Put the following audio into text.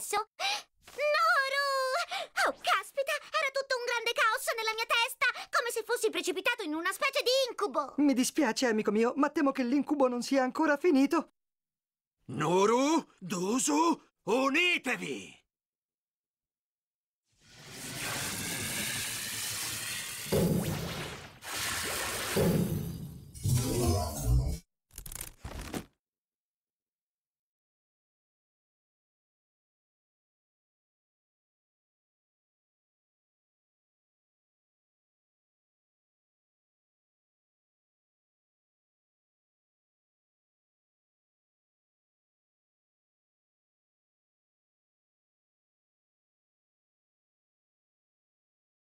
successo? Noru! Oh, caspita! Era tutto un grande caos nella mia testa! Come se fossi precipitato in una specie di incubo! Mi dispiace, amico mio, ma temo che l'incubo non sia ancora finito. Noru, Dusu, unitevi! you